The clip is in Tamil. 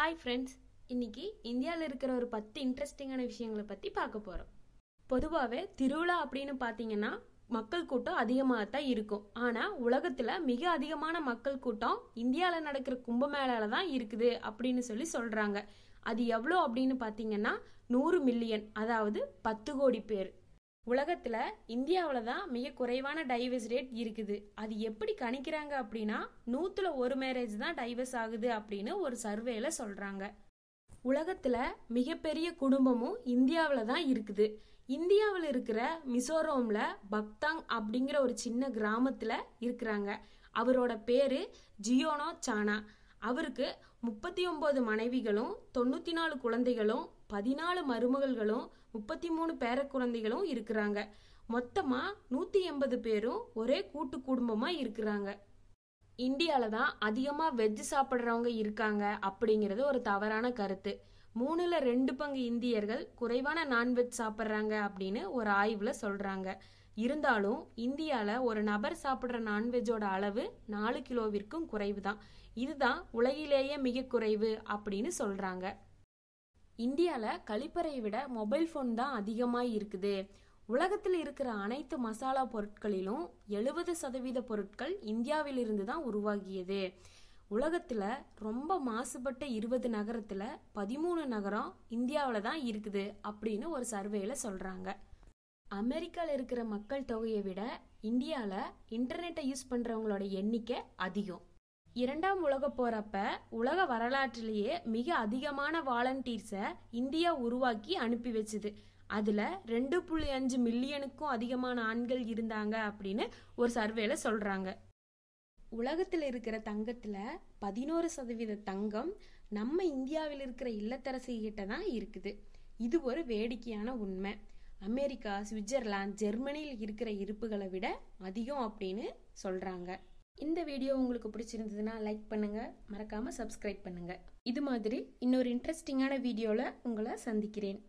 ஹாய் ஃப்ரெண்ட்ஸ் இன்னைக்கு இந்தியாவில் இருக்கிற ஒரு பத்து இன்ட்ரெஸ்டிங்கான விஷயங்களை பற்றி பார்க்க போகிறோம் பொதுவாகவே திருவிழா அப்படின்னு பார்த்தீங்கன்னா மக்கள் கூட்டம் அதிகமாக தான் இருக்கும் ஆனால் உலகத்தில் மிக அதிகமான மக்கள் கூட்டம் இந்தியாவில் நடக்கிற கும்பமேளால தான் இருக்குது அப்படின்னு சொல்லி சொல்கிறாங்க அது எவ்வளோ அப்படின்னு பார்த்தீங்கன்னா நூறு மில்லியன் அதாவது பத்து கோடி பேர் உலகத்தில் இந்தியாவில் தான் மிக குறைவான டைவர்ஸ் ரேட் இருக்குது அது எப்படி கணிக்கிறாங்க அப்படின்னா நூற்றுல ஒரு மேரேஜ் தான் டைவர்ஸ் ஆகுது அப்படின்னு ஒரு சர்வேல சொல்கிறாங்க உலகத்தில் மிகப்பெரிய குடும்பமும் இந்தியாவில் தான் இருக்குது இந்தியாவில் இருக்கிற மிசோரமில் பக்தாங் அப்படிங்கிற ஒரு சின்ன கிராமத்தில் இருக்கிறாங்க அவரோட பேர் ஜியோனோ சானா அவருக்கு முப்பத்தி ஒன்பது மனைவிகளும் தொண்ணூற்றி நாலு குழந்தைகளும் பதினாலு மருமகள்களும் முப்பத்தி மூணு பேர குழந்தைகளும் இருக்கிறாங்க மொத்தமாக நூற்றி எண்பது பேரும் ஒரே கூட்டு குடும்பமாக இருக்கிறாங்க இந்தியாவில தான் அதிகமாக வெஜ் சாப்பிட்றவங்க இருக்காங்க அப்படிங்கிறது ஒரு தவறான கருத்து மூணுல ரெண்டு பங்கு இந்தியர்கள் குறைவான நான்வெஜ் சாப்பிட்றாங்க அப்படின்னு ஒரு ஆய்வில் சொல்கிறாங்க இருந்தாலும் இந்தியாவில் ஒரு நபர் சாப்பிட்ற நான்வெஜ்ஜோட அளவு நாலு கிலோவிற்கும் குறைவு தான் இதுதான் உலகிலேயே மிக குறைவு அப்படின்னு சொல்கிறாங்க இந்தியாவில் கழிப்பறையை விட மொபைல் ஃபோன் தான் அதிகமாக இருக்குது உலகத்தில் இருக்கிற அனைத்து மசாலா பொருட்களிலும் எழுபது சதவீத பொருட்கள் இந்தியாவிலிருந்து தான் உருவாகியது உலகத்தில் ரொம்ப மாசுபட்ட இருபது நகரத்தில் பதிமூணு நகரம் இந்தியாவில் தான் இருக்குது அப்படின்னு ஒரு சர்வேயில் சொல்கிறாங்க அமெரிக்காவில் இருக்கிற மக்கள் தொகையை விட இந்தியாவில் இன்டர்நெட்டை யூஸ் பண்ணுறவங்களோட எண்ணிக்கை அதிகம் இரண்டாம் உலக போறப்ப உலக வரலாற்றிலேயே மிக அதிகமான வாலண்டியர்ஸை இந்தியா உருவாக்கி அனுப்பி வச்சுது அதில் ரெண்டு புள்ளி அஞ்சு மில்லியனுக்கும் அதிகமான ஆண்கள் இருந்தாங்க அப்படின்னு ஒரு சர்வேல சொல்கிறாங்க உலகத்தில் இருக்கிற தங்கத்தில் பதினோரு சதவீத தங்கம் நம்ம இந்தியாவில் இருக்கிற இல்லத்தரசிகிட்ட தான் இருக்குது இது ஒரு வேடிக்கையான உண்மை அமெரிக்கா சுவிட்சர்லாந்து ஜெர்மனியில் இருக்கிற இருப்புகளை விட அதிகம் அப்படின்னு சொல்கிறாங்க இந்த வீடியோ உங்களுக்கு பிடிச்சிருந்ததுன்னா லைக் பண்ணுங்கள் மறக்காமல் சப்ஸ்கிரைப் பண்ணுங்கள் இது மாதிரி இன்னொரு இன்ட்ரெஸ்டிங்கான வீடியோவில் உங்களை சந்திக்கிறேன்